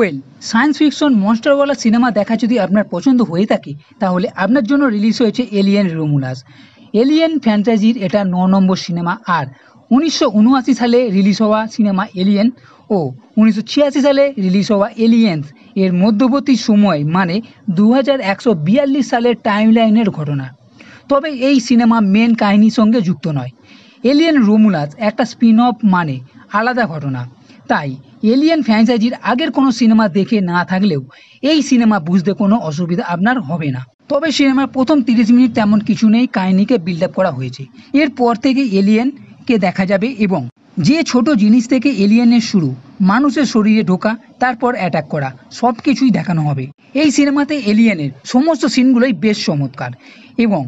well science fiction মনস্টারওয়ালা cinema দেখা যদি আপনার পছন্দ হয়ে থাকে তাহলে আপনার জন্য রিলিজ হয়েছে এলিয়েন রোমুলাস এলিয়েন ফ্যান্টাজির এটা ন নম্বর সিনেমা আর উনিশশো সালে রিলিজ হওয়া সিনেমা এলিয়েন ও উনিশশো সালে রিলিজ হওয়া এলিয়েন্স এর মধ্যবর্তী সময় মানে দু সালের টাইমলাইনের ঘটনা তবে এই সিনেমা মেন কাহিনীর সঙ্গে যুক্ত নয় এলিয়েন রোমুলাস একটা স্পিন অফ মানে আলাদা ঘটনা তাই এলিয়েন ফ্র্যাঞ্চাইজির আগের কোনো সিনেমা দেখে না থাকলেও এই সিনেমা বুঝতে কোনো অসুবিধা আপনার হবে না তবে সিনেমার প্রথম তিরিশ মিনিট তেমন কিছু নেই কাহিনীকে বিল্ড আপ করা হয়েছে এরপর থেকে এলিয়েনকে দেখা যাবে এবং যে ছোট জিনিস থেকে এলিয়েনের শুরু মানুষের শরীরে ঢোকা তারপর অ্যাটাক করা সব কিছুই দেখানো হবে এই সিনেমাতে এলিয়েনের সমস্ত সিনগুলোই বেশ চমৎকার এবং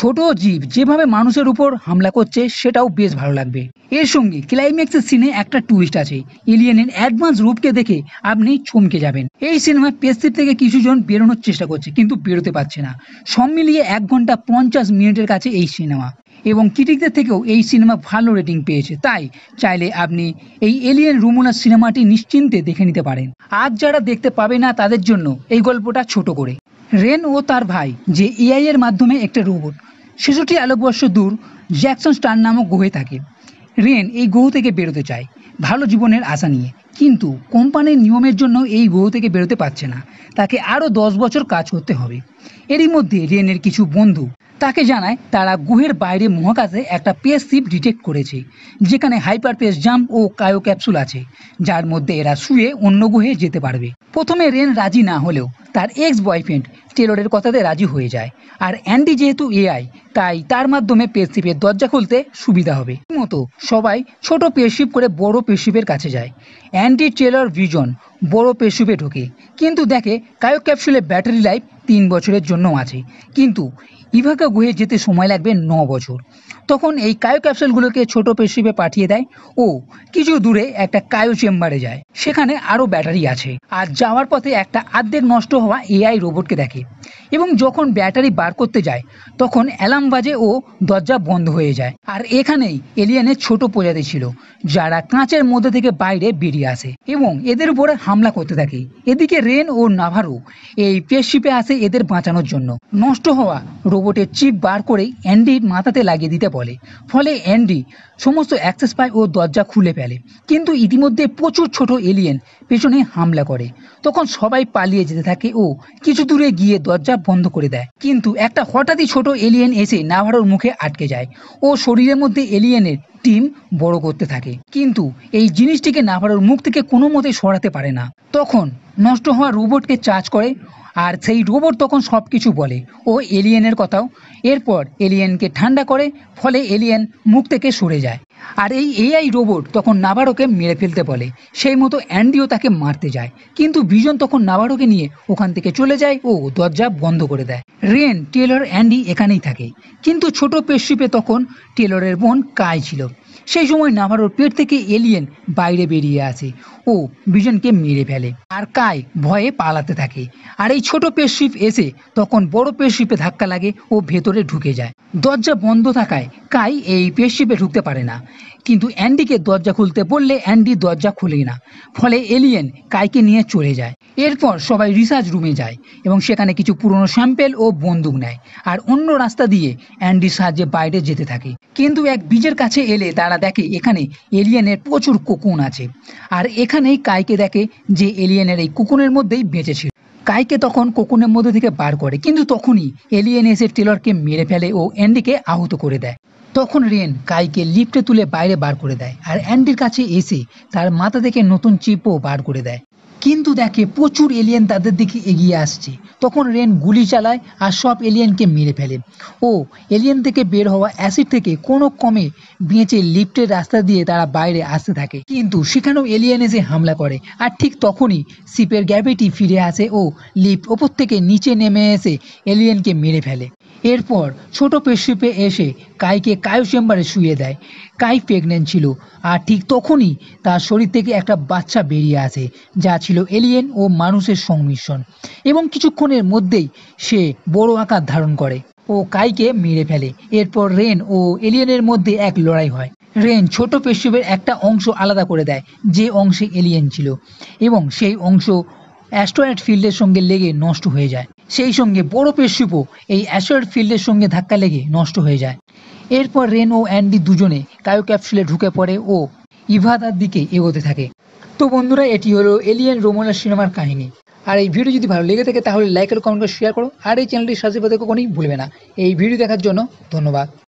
ছোট জীব যেভাবে মানুষের উপর হামলা করছে সেটাও বেশ ভালো লাগবে এর সঙ্গে ক্লাইম্যাক্সের সিনে একটা টুইস্ট আছে এলিয়েনের অ্যাডভান্স রূপকে দেখে আপনি চমকে যাবেন এই সিনেমায় পেস্তির থেকে কিছুজন বেরোনোর চেষ্টা করছে কিন্তু বেরোতে পারছে না সব মিলিয়ে এক ঘন্টা পঞ্চাশ মিনিটের কাছে এই সিনেমা এবং ক্রিটিকদের থেকেও এই সিনেমা ভালো রেটিং পেয়েছে তাই চাইলে আপনি এই এলিয়েন রুমুনা সিনেমাটি নিশ্চিন্তে দেখে নিতে পারেন আজ যারা দেখতে পাবে না তাদের জন্য এই গল্পটা ছোট করে রেন ও তার ভাই যে ইআই এর মাধ্যমে একটা রোবট শিশুটি আলোকবর্ষ দূর জ্যাকসন স্টার নামক গুহে থাকে রেন এই গুহ থেকে বেরোতে চায় ভালো জীবনের আশা নিয়ে কিন্তু কোম্পানির নিয়মের জন্য এই গুহ থেকে বেরোতে পারছে না তাকে আরও দশ বছর কাজ করতে হবে এরই মধ্যে রেনের কিছু বন্ধু তাকে জানায় তারা গুহের বাইরে মহাকাশে একটা পেস শিপ ডিটেক্ট করেছে যেখানে হাইপার পেস জাম্প ও কায়ো ক্যাপসুল আছে যার মধ্যে এরা শুয়ে অন্য গুহে যেতে পারবে প্রথমে রেন রাজি না হলেও তার এক্স বয়ফ্রেন্ড টেলরের কথাতে রাজি হয়ে যায় আর অ্যান্ডি যেহেতু এআই তাই তার মাধ্যমে পেসশিপের দরজা খুলতে সুবিধা হবে মতো সবাই ছোট পেসশিপ করে বড় পেশিপের কাছে যায় অ্যান্ডি টেলর ভিজন বড় পেশিপে ঢোকে কিন্তু দেখে কায়ো ক্যাপসুলের ব্যাটারি লাইফ তিন বছরের জন্য আছে কিন্তু ইভাকা গুহে যেতে সময় লাগবে ন বছর তখন এই কায়ো ক্যাপসুলগুলোকে ছোট পেশিপে পাঠিয়ে দেয় ও কিছু দূরে একটা কায়ো চেম্বারে যায় সেখানে আরও ব্যাটারি আছে আর যাওয়ার পথে একটা আর্ধেক নষ্ট হওয়া এআই রোবটকে দেখে এবং যখন ব্যাটারি বার করতে যায় তখন অ্যালার্ম বাজে ও দরজা বন্ধ হয়ে যায় আর এখানেই এলিয়ানের ছোট প্রজাতি ছিল যারা কাঁচের মধ্যে থেকে বাইরে বেরিয়ে আসে এবং এদের উপরে হামলা করতে থাকে এদিকে রেন ও নাভারো এই পেশিপে আসে এদের বাঁচানোর জন্য নষ্ট হওয়া রোবটের চিপ বার করে অ্যান্ডির মাথাতে লাগিয়ে দিতে বলে ফলে অ্যান্ডি সমস্ত অ্যাক্সেস পায় ও দরজা খুলে ফেলে কিন্তু ইতিমধ্যে প্রচুর ছোট এলিয়ান এলিয়েন পেছনে হামলা করে তখন সবাই পালিয়ে যেতে থাকে ও কিছু দূরে গিয়ে দরজা বন্ধ করে দেয় কিন্তু একটা হঠাৎই ছোট এলিয়েন এসে নাভারোর মুখে আটকে যায় ও শরীরের মধ্যে এলিয়েনের টিম বড় করতে থাকে কিন্তু এই জিনিসটিকে নাভারোর মুখ থেকে কোনো মতে সরাতে পারে না তখন নষ্ট হওয়া রোবটকে চার্জ করে আর সেই রোবট তখন সব কিছু বলে ও এলিয়েনের কথাও এরপর এলিয়েনকে ঠান্ডা করে ফলে এলিয়েন মুখ থেকে সরে যায় আর এই এআই রোবট তখন নাবারোকে মেরে ফেলতে বলে সেই মতো অ্যান্ডিও তাকে মারতে যায় কিন্তু বিজন তখন নাবারোকে নিয়ে ওখান থেকে চলে যায় ও দরজা বন্ধ করে দেয় রেন টেলর অ্যান্ডি এখানেই থাকে কিন্তু ছোট পেশিপে তখন টেলরের বোন কাই ছিল সেই সময় নাভারোর পেট থেকে এলিয়েন বাইরে বেরিয়ে আসে ও বিজনকে মেরে ফেলে আর কায় ভয়ে পালাতে থাকে আর এই ছোট পেশিপ এসে তখন বড় পেশিপে ধাক্কা লাগে ও ভেতরে ঢুকে যায় দরজা বন্ধ থাকায় কাই এই পেশিপে ঢুকতে পারে না কিন্তু অ্যান্ডিকে দরজা খুলতে বললে অ্যান্ডি দরজা খোলে না ফলে এলিয়েন কাইকে নিয়ে চলে যায় এরপর সবাই রিসার্চ রুমে যায় এবং সেখানে কিছু পুরনো স্যাম্পেল ও বন্দুক নেয় আর অন্য রাস্তা দিয়ে অ্যান্ডির সাহায্যে বাইরে যেতে থাকে কিন্তু এক বীজের কাছে এলে তারা দেখে এখানে এলিয়েনের প্রচুর কোকুন আছে আর এখানেই কাইকে দেখে যে এলিয়েনের এই কুকুনের মধ্যেই বেঁচেছিল কাইকে তখন কোকুনের মধ্যে থেকে বার করে কিন্তু তখনই এলিয়েন এসে টেলরকে মেরে ফেলে ও অ্যান্ডিকে আহত করে দেয় তখন রেন কাইকে লিফটে তুলে বাইরে বার করে দেয় আর অ্যান্ডির কাছে এসে তার মাথা থেকে নতুন চিপও বার করে দেয় কিন্তু দেখে প্রচুর এলিয়েন তাদের দিকে এগিয়ে আসছে তখন রেন গুলি চালায় আর সব এলিয়েনকে মেরে ফেলে ও এলিয়েন থেকে বের হওয়া অ্যাসিড থেকে কোনো কমে বেঁচে লিফটের রাস্তা দিয়ে তারা বাইরে আসতে থাকে কিন্তু সেখানেও এলিয়েন এসে হামলা করে আর ঠিক তখনই সিপের গ্যাভিটি ফিরে আসে ও লিফট ওপর থেকে নিচে নেমে এসে এলিয়েনকে মেরে ফেলে এরপর ছোট পেশিপে এসে কাইকে কায়ু চেম্বারে শুয়ে দেয় কাই প্রেগনেন্ট ছিল আর ঠিক তখনই তার শরীর থেকে একটা বাচ্চা বেরিয়ে আসে যা ছিল এলিয়েন ও মানুষের সংমিশ্রণ এবং কিছুক্ষণের মধ্যেই সে বড় আকার ধারণ করে ও কাইকে মেরে ফেলে এরপর রেন ও এলিয়েনের মধ্যে এক লড়াই হয় রেন ছোট পেশিপের একটা অংশ আলাদা করে দেয় যে অংশে এলিয়েন ছিল এবং সেই অংশ অ্যাস্ট্রয়েড ফিল্ডের সঙ্গে লেগে নষ্ট হয়ে যায় সেই সঙ্গে বড় পেশিপ এই অ্যাশার্ড ফিল্ডের সঙ্গে ধাক্কা লেগে নষ্ট হয়ে যায় এরপর রেন ও অ্যান্ডি দুজনে কায়ো ক্যাপসুলে ঢুকে পড়ে ও ইভাদার দিকে এগোতে থাকে তো বন্ধুরা এটি হলো এলিয়েন রোমোলা সিনেমার কাহিনী আর এই ভিডিও যদি ভালো লেগে থাকে তাহলে লাইক আর কমেন্ট করে শেয়ার করো আর এই চ্যানেলটি সাবস্ক্রাইব করতে কখনই ভুলবে না এই ভিডিও দেখার জন্য ধন্যবাদ